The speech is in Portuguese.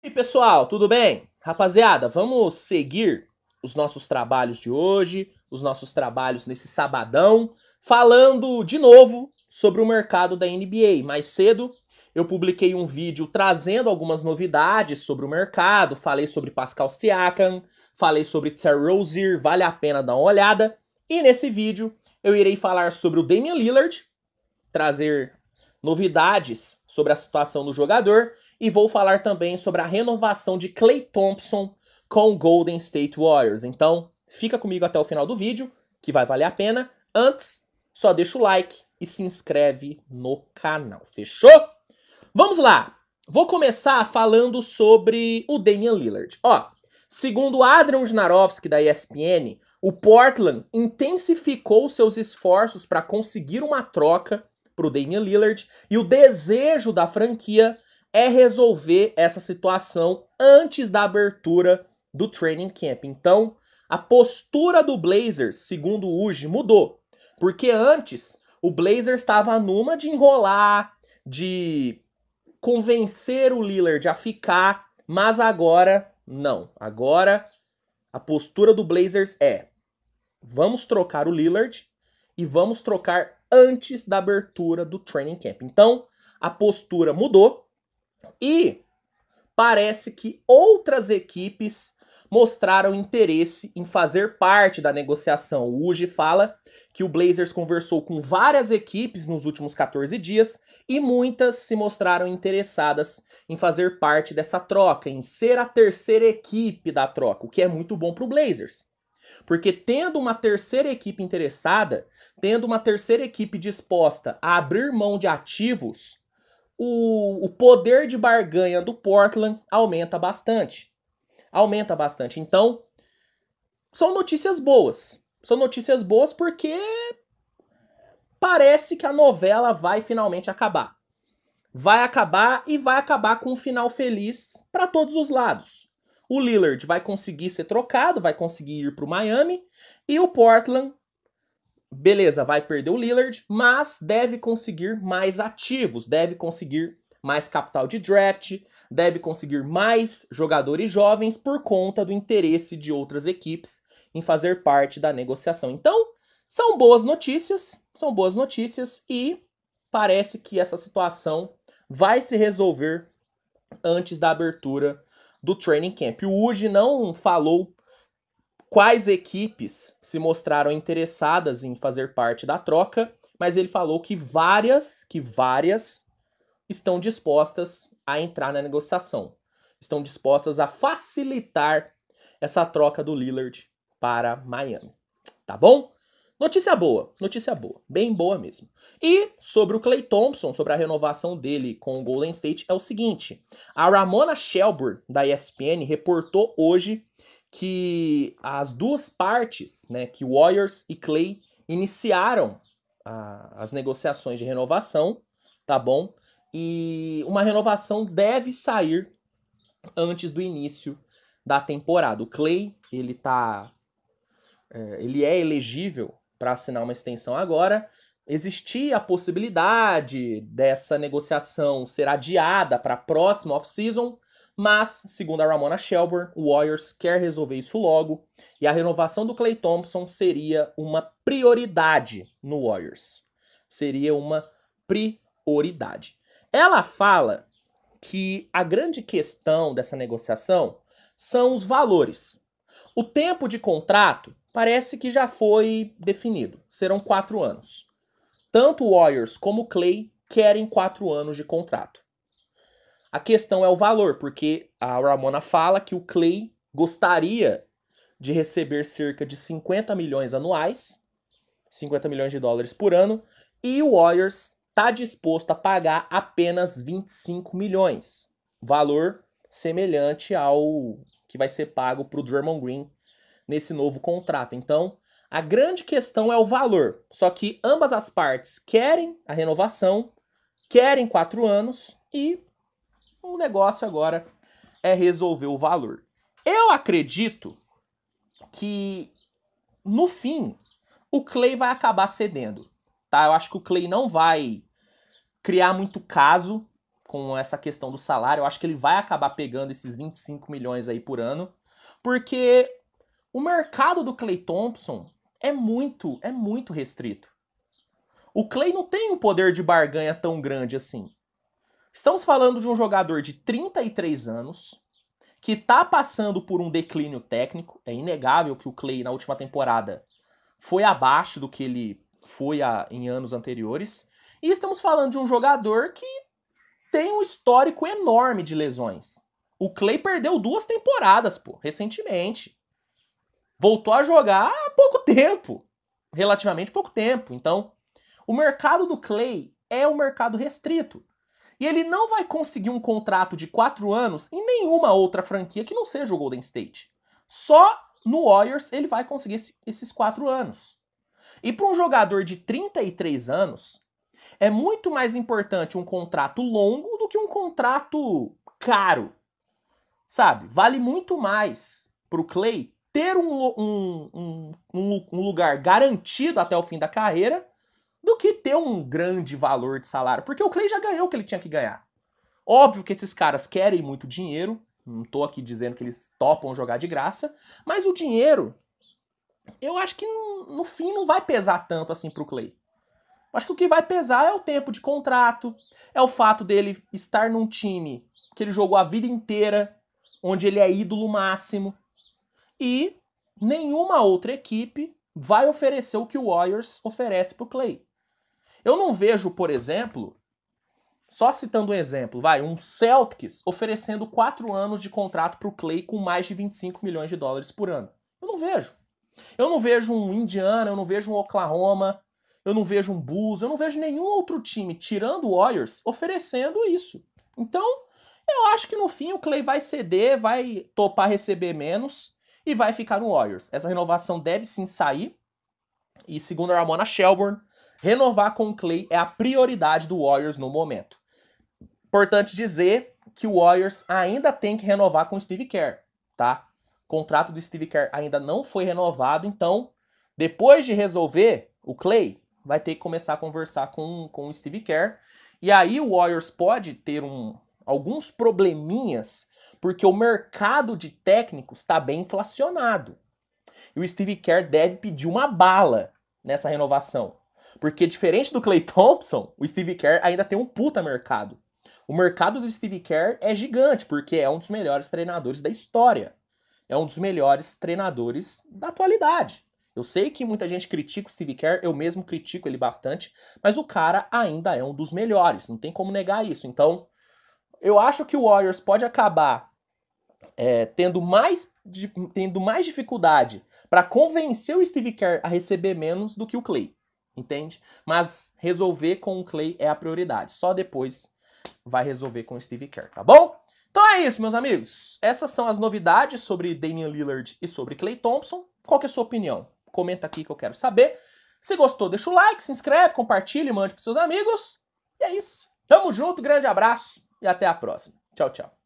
E pessoal, tudo bem? Rapaziada, vamos seguir os nossos trabalhos de hoje, os nossos trabalhos nesse sabadão, falando de novo sobre o mercado da NBA. Mais cedo eu publiquei um vídeo trazendo algumas novidades sobre o mercado, falei sobre Pascal Siakam, falei sobre Terry Rozier, vale a pena dar uma olhada. E nesse vídeo eu irei falar sobre o Damian Lillard, trazer novidades sobre a situação do jogador e vou falar também sobre a renovação de Clay Thompson com o Golden State Warriors. Então, fica comigo até o final do vídeo, que vai valer a pena. Antes, só deixa o like e se inscreve no canal. Fechou? Vamos lá! Vou começar falando sobre o Damian Lillard. Ó, segundo Adrian Jnarovski da ESPN, o Portland intensificou seus esforços para conseguir uma troca para o Damian Lillard e o desejo da franquia é resolver essa situação antes da abertura do training camp. Então, a postura do Blazers, segundo o Uji, mudou. Porque antes, o Blazers estava numa de enrolar, de convencer o Lillard a ficar, mas agora não. Agora a postura do Blazers é: vamos trocar o Lillard e vamos trocar antes da abertura do training camp. Então, a postura mudou e parece que outras equipes mostraram interesse em fazer parte da negociação. O Uji fala que o Blazers conversou com várias equipes nos últimos 14 dias e muitas se mostraram interessadas em fazer parte dessa troca, em ser a terceira equipe da troca, o que é muito bom para o Blazers. Porque tendo uma terceira equipe interessada, tendo uma terceira equipe disposta a abrir mão de ativos, o, o poder de barganha do Portland aumenta bastante. Aumenta bastante. Então, são notícias boas. São notícias boas porque parece que a novela vai finalmente acabar. Vai acabar e vai acabar com um final feliz para todos os lados. O Lillard vai conseguir ser trocado, vai conseguir ir para o Miami e o Portland beleza, vai perder o Lillard, mas deve conseguir mais ativos, deve conseguir mais capital de draft, deve conseguir mais jogadores jovens por conta do interesse de outras equipes em fazer parte da negociação. Então, são boas notícias, são boas notícias e parece que essa situação vai se resolver antes da abertura do training camp. O Uji não falou quais equipes se mostraram interessadas em fazer parte da troca, mas ele falou que várias, que várias estão dispostas a entrar na negociação. Estão dispostas a facilitar essa troca do Lillard para Miami. Tá bom? Notícia boa, notícia boa, bem boa mesmo. E sobre o Clay Thompson, sobre a renovação dele com o Golden State, é o seguinte: a Ramona Shelburne, da ESPN, reportou hoje que as duas partes, né, que Warriors e Clay iniciaram a, as negociações de renovação, tá bom? E uma renovação deve sair antes do início da temporada. O Clay, ele tá é, ele é elegível para assinar uma extensão agora. Existia a possibilidade dessa negociação ser adiada para a próxima off-season, mas, segundo a Ramona Shelburne, o Warriors quer resolver isso logo e a renovação do Clay Thompson seria uma prioridade no Warriors. Seria uma prioridade. Ela fala que a grande questão dessa negociação são os valores. O tempo de contrato parece que já foi definido. Serão quatro anos. Tanto o Warriors como o Clay querem quatro anos de contrato. A questão é o valor, porque a Ramona fala que o Clay gostaria de receber cerca de 50 milhões anuais, 50 milhões de dólares por ano, e o Warriors está disposto a pagar apenas 25 milhões, valor semelhante ao que vai ser pago para o Drummond Green nesse novo contrato. Então, a grande questão é o valor. Só que ambas as partes querem a renovação, querem quatro anos e o negócio agora é resolver o valor. Eu acredito que no fim o Clay vai acabar cedendo, tá? Eu acho que o Clay não vai criar muito caso com essa questão do salário. Eu acho que ele vai acabar pegando esses 25 milhões aí por ano, porque o mercado do Clay Thompson é muito, é muito restrito. O Clay não tem um poder de barganha tão grande assim. Estamos falando de um jogador de 33 anos que está passando por um declínio técnico. É inegável que o Clay na última temporada foi abaixo do que ele foi a, em anos anteriores. E estamos falando de um jogador que tem um histórico enorme de lesões. O Clay perdeu duas temporadas, pô, recentemente. Voltou a jogar há pouco tempo, relativamente pouco tempo. Então, o mercado do Clay é um mercado restrito. E ele não vai conseguir um contrato de quatro anos em nenhuma outra franquia que não seja o Golden State. Só no Warriors ele vai conseguir esse, esses quatro anos. E para um jogador de 33 anos, é muito mais importante um contrato longo do que um contrato caro. Sabe? Vale muito mais para o Clay ter um, um, um, um lugar garantido até o fim da carreira do que ter um grande valor de salário, porque o Clay já ganhou o que ele tinha que ganhar. Óbvio que esses caras querem muito dinheiro, não tô aqui dizendo que eles topam jogar de graça, mas o dinheiro, eu acho que no fim não vai pesar tanto assim pro Clay. Acho que o que vai pesar é o tempo de contrato, é o fato dele estar num time que ele jogou a vida inteira, onde ele é ídolo máximo, e nenhuma outra equipe vai oferecer o que o Warriors oferece pro Clay. Eu não vejo, por exemplo, só citando um exemplo, vai, um Celtics oferecendo quatro anos de contrato para o Clay com mais de 25 milhões de dólares por ano. Eu não vejo. Eu não vejo um Indiana, eu não vejo um Oklahoma, eu não vejo um Bulls, eu não vejo nenhum outro time, tirando o Warriors, oferecendo isso. Então, eu acho que no fim o Clay vai ceder, vai topar receber menos e vai ficar no Warriors. Essa renovação deve sim sair. E segundo a Ramona Shelburne, Renovar com o Clay é a prioridade do Warriors no momento. Importante dizer que o Warriors ainda tem que renovar com o Steve Kerr, tá? O contrato do Steve Kerr ainda não foi renovado, então depois de resolver o Clay, vai ter que começar a conversar com, com o Steve Kerr. E aí o Warriors pode ter um, alguns probleminhas, porque o mercado de técnicos está bem inflacionado. E o Steve Kerr deve pedir uma bala nessa renovação. Porque diferente do Clay Thompson, o Steve Kerr ainda tem um puta mercado. O mercado do Steve Kerr é gigante, porque é um dos melhores treinadores da história. É um dos melhores treinadores da atualidade. Eu sei que muita gente critica o Steve Kerr, eu mesmo critico ele bastante, mas o cara ainda é um dos melhores, não tem como negar isso. Então, eu acho que o Warriors pode acabar é, tendo, mais, tendo mais dificuldade para convencer o Steve Kerr a receber menos do que o Clay entende? Mas resolver com o Clay é a prioridade. Só depois vai resolver com o Steve Kerr, tá bom? Então é isso, meus amigos. Essas são as novidades sobre Damian Lillard e sobre Clay Thompson. Qual é a sua opinião? Comenta aqui que eu quero saber. Se gostou, deixa o like, se inscreve, compartilha, mande para seus amigos. E é isso. Tamo junto, grande abraço e até a próxima. Tchau, tchau.